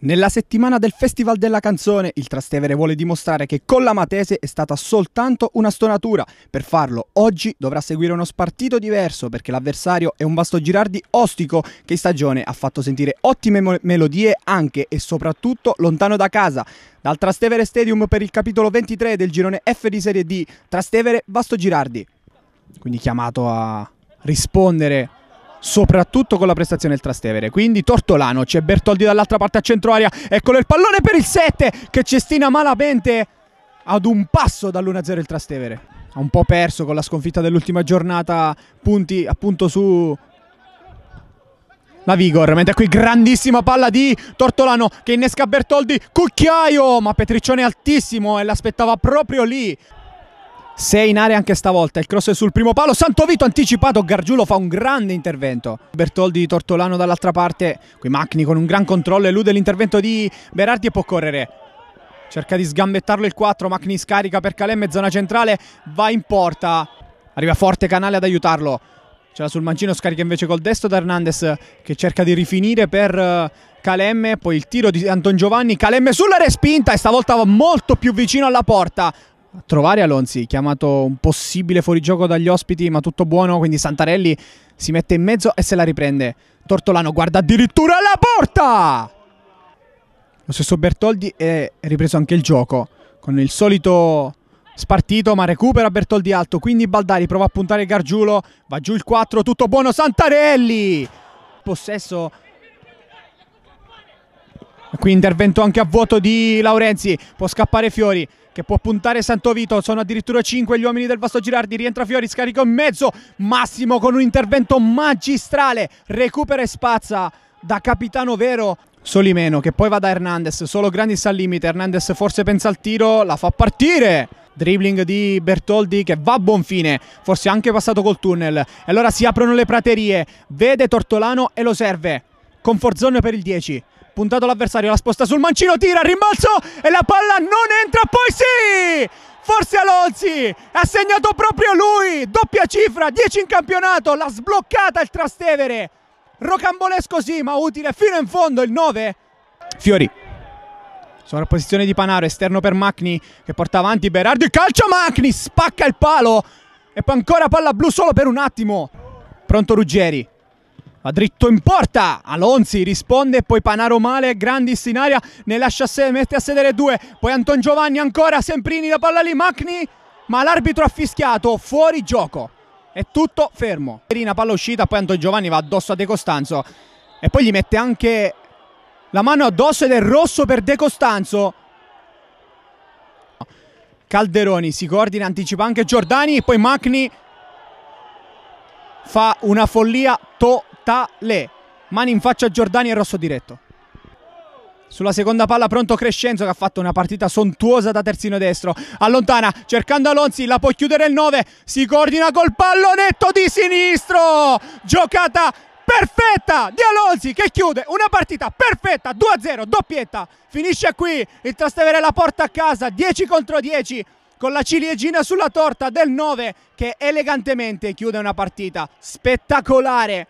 Nella settimana del Festival della Canzone il Trastevere vuole dimostrare che con la Matese è stata soltanto una stonatura. Per farlo oggi dovrà seguire uno spartito diverso perché l'avversario è un vasto girardi ostico che in stagione ha fatto sentire ottime melodie anche e soprattutto lontano da casa. Dal Trastevere Stadium per il capitolo 23 del girone F di Serie D, Trastevere Vasto Girardi. Quindi chiamato a rispondere soprattutto con la prestazione del Trastevere. Quindi Tortolano, c'è Bertoldi dall'altra parte a centro aria. Eccolo il pallone per il 7 che cestina malamente ad un passo dall'1-0 il Trastevere. Ha un po' perso con la sconfitta dell'ultima giornata, punti appunto su la Vigor, mentre qui grandissima palla di Tortolano che innesca Bertoldi, cucchiaio, ma Petriccione altissimo e l'aspettava proprio lì. Sei in area anche stavolta, il cross è sul primo palo, Santovito anticipato, Gargiulo fa un grande intervento. Bertoldi Tortolano dall'altra parte, qui Macni con un gran controllo, elude l'intervento di Berardi e può correre. Cerca di sgambettarlo il 4, Macni scarica per Calemme, zona centrale, va in porta. Arriva forte Canale ad aiutarlo. Ce l'ha sul mancino, scarica invece col destro da Hernandez che cerca di rifinire per eh, Calemme, poi il tiro di Anton Giovanni, Calemme sulla respinta e stavolta molto più vicino alla porta trovare Alonzi, chiamato un possibile fuorigioco dagli ospiti, ma tutto buono, quindi Santarelli si mette in mezzo e se la riprende. Tortolano guarda addirittura la porta! Lo stesso Bertoldi è ripreso anche il gioco, con il solito spartito ma recupera Bertoldi alto, quindi Baldari prova a puntare Gargiulo, va giù il 4, tutto buono Santarelli! Possesso Qui intervento anche a vuoto di Laurenzi, può scappare Fiori che può puntare Santovito, sono addirittura 5 gli uomini del Vasto Girardi, rientra Fiori, scarico in mezzo, Massimo con un intervento magistrale, recupera e spazza da capitano vero Solimeno che poi va da Hernandez, solo Grandis al limite, Hernandez forse pensa al tiro, la fa partire! Dribbling di Bertoldi che va a buon fine, forse anche passato col tunnel. E allora si aprono le praterie, vede Tortolano e lo serve. Con Forzone per il 10 puntato l'avversario, la sposta sul mancino, tira, rimbalzo e la palla non entra, poi sì! Forse Alonzi ha segnato proprio lui, doppia cifra, 10 in campionato, l'ha sbloccata il Trastevere. Rocambolesco sì, ma utile fino in fondo il 9. Fiori. Sovrapposizione di Panaro, esterno per Macni che porta avanti Berardi, calcio Macni, spacca il palo e poi ancora palla blu solo per un attimo. Pronto Ruggeri, va dritto in porta. Alonzi risponde, poi Panaro male, Grandis in aria, ne lascia se, mette a sedere due, poi Anton Giovanni ancora, Semprini la palla lì, Macni, ma l'arbitro ha fischiato, fuori gioco. È tutto fermo. Perina palla uscita, poi Anton Giovanni va addosso a De Costanzo e poi gli mette anche la mano addosso ed è rosso per De Costanzo. Calderoni si coordina, anticipa anche Giordani, e poi Macni fa una follia totale. Tale. Mani in faccia a Giordani e rosso diretto. Sulla seconda palla pronto Crescenzo che ha fatto una partita sontuosa da terzino destro. Allontana cercando Alonzi, la può chiudere il 9. Si coordina col pallonetto di sinistro. Giocata perfetta di Alonzi che chiude una partita perfetta 2-0, doppietta. Finisce qui il Trastevere la porta a casa 10 contro 10 con la ciliegina sulla torta del 9 che elegantemente chiude una partita spettacolare.